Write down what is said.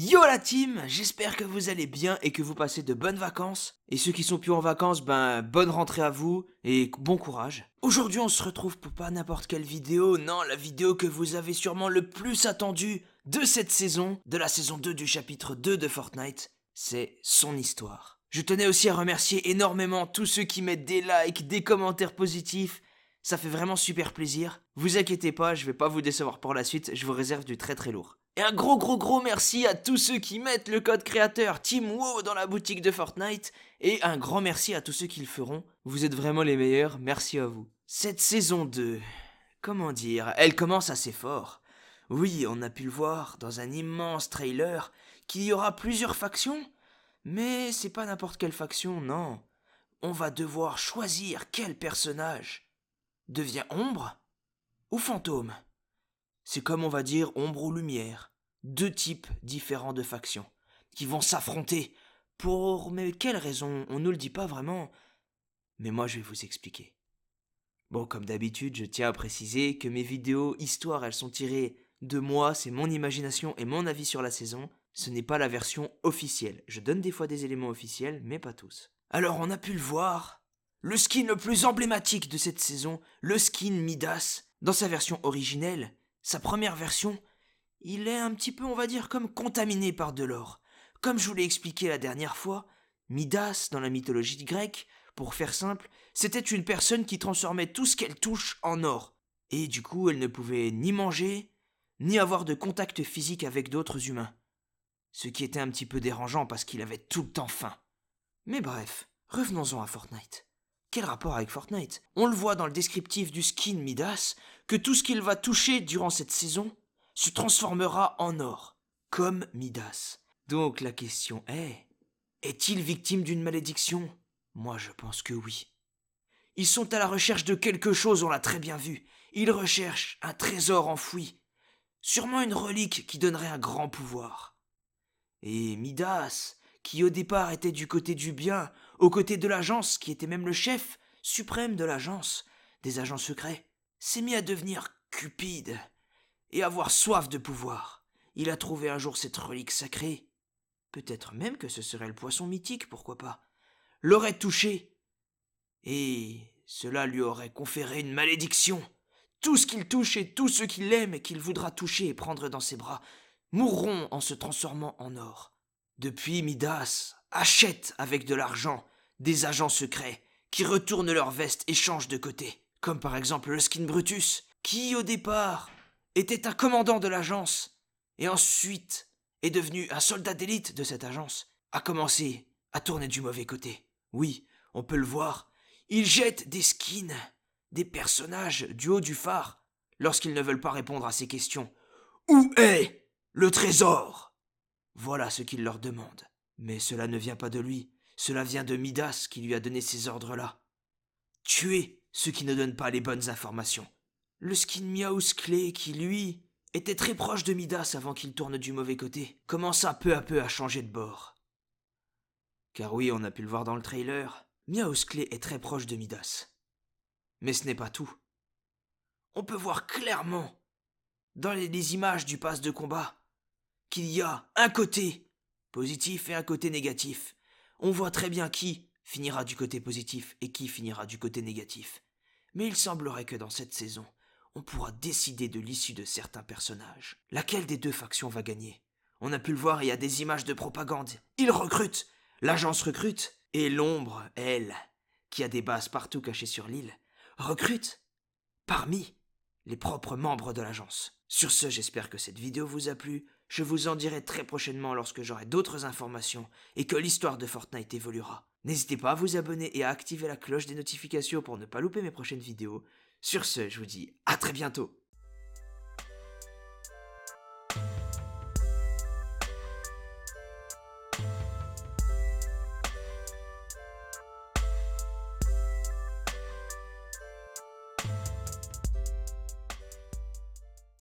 Yo la team, j'espère que vous allez bien et que vous passez de bonnes vacances. Et ceux qui sont plus en vacances, ben bonne rentrée à vous et bon courage. Aujourd'hui on se retrouve pour pas n'importe quelle vidéo, non la vidéo que vous avez sûrement le plus attendue de cette saison, de la saison 2 du chapitre 2 de Fortnite, c'est son histoire. Je tenais aussi à remercier énormément tous ceux qui mettent des likes, des commentaires positifs, ça fait vraiment super plaisir. Vous inquiétez pas, je vais pas vous décevoir pour la suite, je vous réserve du très très lourd. Et un gros gros gros merci à tous ceux qui mettent le code créateur Team dans la boutique de Fortnite. Et un grand merci à tous ceux qui le feront. Vous êtes vraiment les meilleurs, merci à vous. Cette saison 2, comment dire, elle commence assez fort. Oui, on a pu le voir dans un immense trailer qu'il y aura plusieurs factions, mais c'est pas n'importe quelle faction, non. On va devoir choisir quel personnage devient ombre ou fantôme c'est comme on va dire ombre ou lumière, deux types différents de factions, qui vont s'affronter. Pour mais quelle raison On ne le dit pas vraiment. Mais moi je vais vous expliquer. Bon, comme d'habitude, je tiens à préciser que mes vidéos histoire, elles sont tirées de moi, c'est mon imagination et mon avis sur la saison. Ce n'est pas la version officielle. Je donne des fois des éléments officiels, mais pas tous. Alors on a pu le voir. Le skin le plus emblématique de cette saison, le skin Midas, dans sa version originelle, sa première version, il est un petit peu, on va dire, comme contaminé par de l'or. Comme je vous l'ai expliqué la dernière fois, Midas, dans la mythologie grecque, pour faire simple, c'était une personne qui transformait tout ce qu'elle touche en or. Et du coup, elle ne pouvait ni manger, ni avoir de contact physique avec d'autres humains. Ce qui était un petit peu dérangeant parce qu'il avait tout le temps faim. Mais bref, revenons-en à Fortnite. Quel rapport avec Fortnite On le voit dans le descriptif du skin Midas, que tout ce qu'il va toucher durant cette saison se transformera en or, comme Midas. Donc la question est, est-il victime d'une malédiction Moi je pense que oui. Ils sont à la recherche de quelque chose, on l'a très bien vu. Ils recherchent un trésor enfoui, sûrement une relique qui donnerait un grand pouvoir. Et Midas, qui au départ était du côté du bien, aux côtés de l'agence, qui était même le chef suprême de l'agence, des agents secrets, s'est mis à devenir cupide et avoir soif de pouvoir. Il a trouvé un jour cette relique sacrée. Peut-être même que ce serait le poisson mythique, pourquoi pas. L'aurait touché. Et cela lui aurait conféré une malédiction. Tout ce qu'il touche et tout ce qu'il aime et qu'il voudra toucher et prendre dans ses bras mourront en se transformant en or. Depuis, Midas achète avec de l'argent des agents secrets qui retournent leur veste et changent de côté comme par exemple le skin Brutus, qui au départ était un commandant de l'agence, et ensuite est devenu un soldat d'élite de cette agence, a commencé à tourner du mauvais côté. Oui, on peut le voir, il jette des skins des personnages du haut du phare lorsqu'ils ne veulent pas répondre à ces questions. Où est le trésor Voilà ce qu'il leur demande. Mais cela ne vient pas de lui, cela vient de Midas qui lui a donné ces ordres-là. Tuez ce qui ne donne pas les bonnes informations. Le skin Miaus qui, lui, était très proche de Midas avant qu'il tourne du mauvais côté, commença peu à peu à changer de bord. Car oui, on a pu le voir dans le trailer, Miaus est très proche de Midas. Mais ce n'est pas tout. On peut voir clairement, dans les, les images du pass de combat, qu'il y a un côté positif et un côté négatif. On voit très bien qui finira du côté positif et qui finira du côté négatif mais il semblerait que dans cette saison, on pourra décider de l'issue de certains personnages. Laquelle des deux factions va gagner On a pu le voir, il y a des images de propagande. Ils recrutent L'agence recrute Et l'ombre, elle, qui a des bases partout cachées sur l'île, recrute parmi les propres membres de l'agence. Sur ce, j'espère que cette vidéo vous a plu. Je vous en dirai très prochainement lorsque j'aurai d'autres informations et que l'histoire de Fortnite évoluera. N'hésitez pas à vous abonner et à activer la cloche des notifications pour ne pas louper mes prochaines vidéos. Sur ce, je vous dis à très bientôt